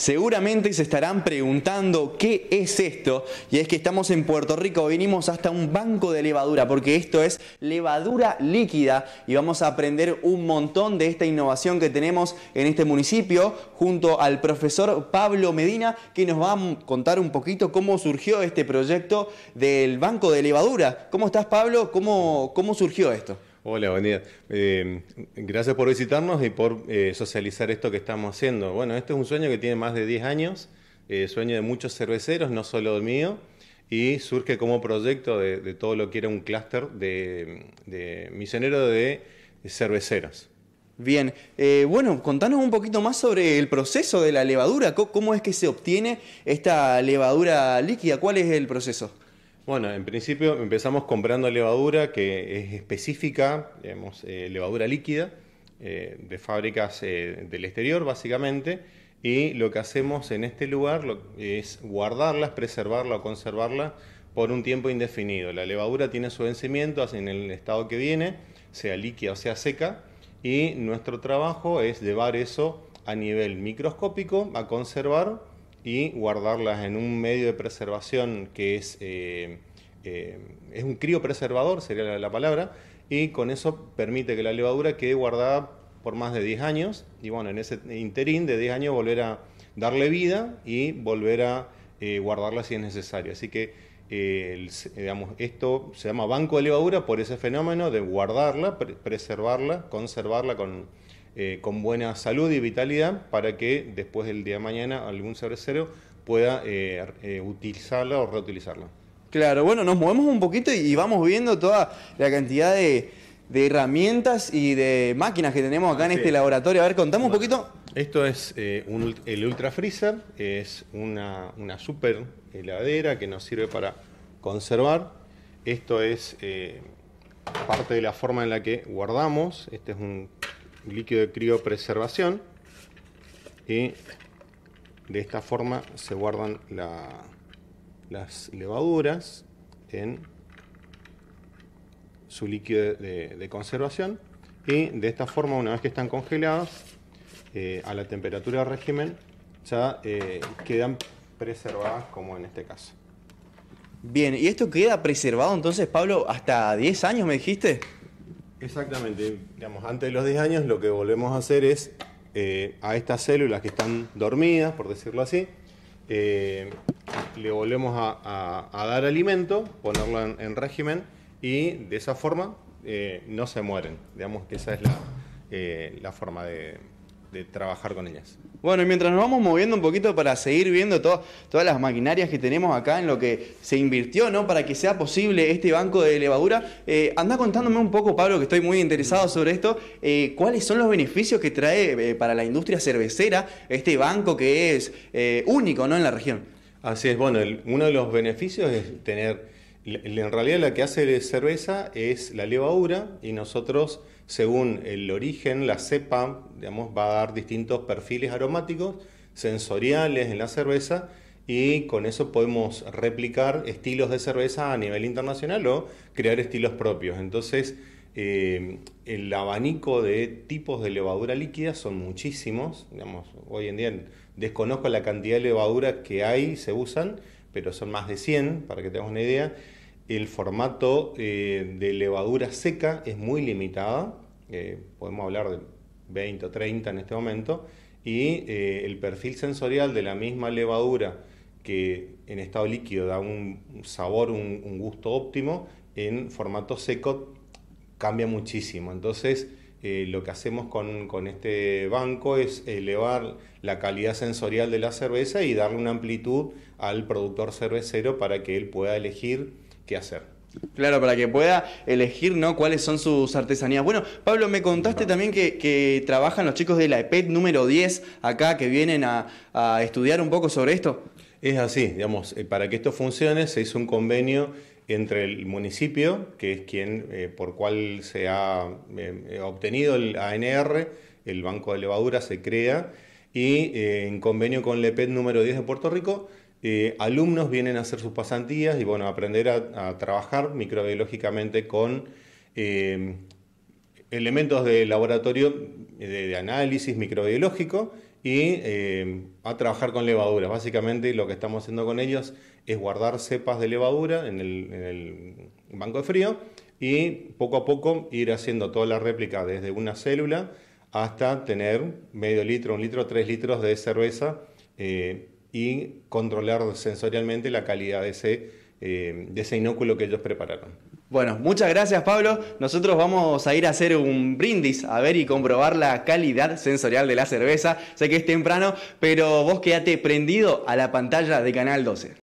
Seguramente se estarán preguntando qué es esto, y es que estamos en Puerto Rico, vinimos hasta un banco de levadura, porque esto es levadura líquida, y vamos a aprender un montón de esta innovación que tenemos en este municipio, junto al profesor Pablo Medina, que nos va a contar un poquito cómo surgió este proyecto del banco de levadura. ¿Cómo estás Pablo? ¿Cómo, cómo surgió esto? Hola, buen día. Eh, gracias por visitarnos y por eh, socializar esto que estamos haciendo. Bueno, este es un sueño que tiene más de 10 años, eh, sueño de muchos cerveceros, no solo el mío, y surge como proyecto de, todo lo que era un clúster de, misioneros de cerveceros. Bien, bueno, contanos un poquito más sobre el proceso de la levadura, cómo es que se obtiene esta levadura líquida, cuál es el proceso. Bueno, en principio empezamos comprando levadura que es específica, digamos, eh, levadura líquida, eh, de fábricas eh, del exterior básicamente, y lo que hacemos en este lugar es guardarla, preservarla o conservarla por un tiempo indefinido. La levadura tiene su vencimiento en el estado que viene, sea líquida o sea seca, y nuestro trabajo es llevar eso a nivel microscópico a conservar y guardarlas en un medio de preservación que es, eh, eh, es un criopreservador, sería la, palabra, y con eso permite que la levadura quede guardada por más de 10 años y bueno, en ese interín de 10 años volver a darle vida y volver a eh, guardarla si es necesario. Así que eh, digamos, esto se llama banco de levadura por ese fenómeno de guardarla, preservarla, conservarla con, eh, con buena salud y vitalidad para que después del día de mañana algún cervecero pueda eh, eh, utilizarla o reutilizarla. Claro, bueno, nos movemos un poquito y vamos viendo toda la cantidad de, herramientas y de máquinas que tenemos acá en este laboratorio. A ver, contamos un poquito. Esto es el Ultra Freezer, es una, una, super heladera que nos sirve para conservar. Esto es parte de la forma en la que guardamos. Este es un líquido de criopreservación y de esta forma se guardan las levaduras en su líquido de, conservación y de esta forma una vez que están congeladas eh, a la temperatura de régimen ya eh, quedan preservadas como en este caso. Bien, ¿y esto queda preservado entonces Pablo hasta 10 años me dijiste? Exactamente. Digamos, antes de los 10 años lo que volvemos a hacer es eh, a estas células que están dormidas, por decirlo así, eh, le volvemos a, dar alimento, ponerlo en, régimen y de esa forma eh, no se mueren. Digamos que esa es la forma de, de trabajar con ellas. Bueno, y mientras nos vamos moviendo un poquito para seguir viendo todas las maquinarias que tenemos acá en lo que se invirtió, ¿no? Para que sea posible este banco de levadura, eh, anda contándome un poco, Pablo, que estoy muy interesado sobre esto, eh, cuáles son los beneficios que trae eh, para la industria cervecera este banco que es único, ¿no? En la región. Así es, bueno, uno de los beneficios es tener en realidad la que hace cerveza es la levadura y nosotros, según el origen, la cepa, digamos, va a dar distintos perfiles aromáticos sensoriales en la cerveza y con eso podemos replicar estilos de cerveza a nivel internacional o crear estilos propios. Entonces, eh, el abanico de tipos de levadura líquida son muchísimos. hoy en día desconozco la cantidad de levadura que hay, se usan, pero son más de 100, para que tengamos una idea el formato eh, de levadura seca es muy limitado, eh, podemos hablar de 20 o 30 en este momento, y eh, el perfil sensorial de la misma levadura que en estado líquido da un sabor, un, gusto óptimo, en formato seco cambia muchísimo. Entonces, lo que hacemos con, con, este banco es elevar la calidad sensorial de la cerveza y darle una amplitud al productor cervecero para que él pueda elegir hacer. Claro, para que pueda elegir ¿no? cuáles son sus artesanías. Bueno, Pablo, me contaste también que, trabajan los chicos de la EPET número 10 acá, que vienen a, estudiar un poco sobre esto. Es así, digamos, eh, para que esto funcione se hizo un convenio entre el municipio, que es quien eh, por cual se ha eh, obtenido el ANR, el Banco de Levadura se crea, y en convenio con la EPET número 10 de Puerto Rico, eh, alumnos vienen a hacer sus pasantías y bueno, aprender a, trabajar microbiológicamente con eh, elementos de laboratorio eh, de, análisis microbiológico y a trabajar con levaduras. Básicamente lo que estamos haciendo con ellos es guardar cepas de levadura en el, en el banco de frío y poco a poco ir haciendo toda la réplica desde una célula hasta tener medio litro, un litro, tres litros de cerveza y controlar sensorialmente la calidad de ese, eh, de ese inóculo que ellos prepararon. Bueno, muchas gracias Pablo. Nosotros vamos a ir a hacer un brindis a ver y comprobar la calidad sensorial de la cerveza. Sé que es temprano, pero vos quedate prendido a la pantalla de Canal 12.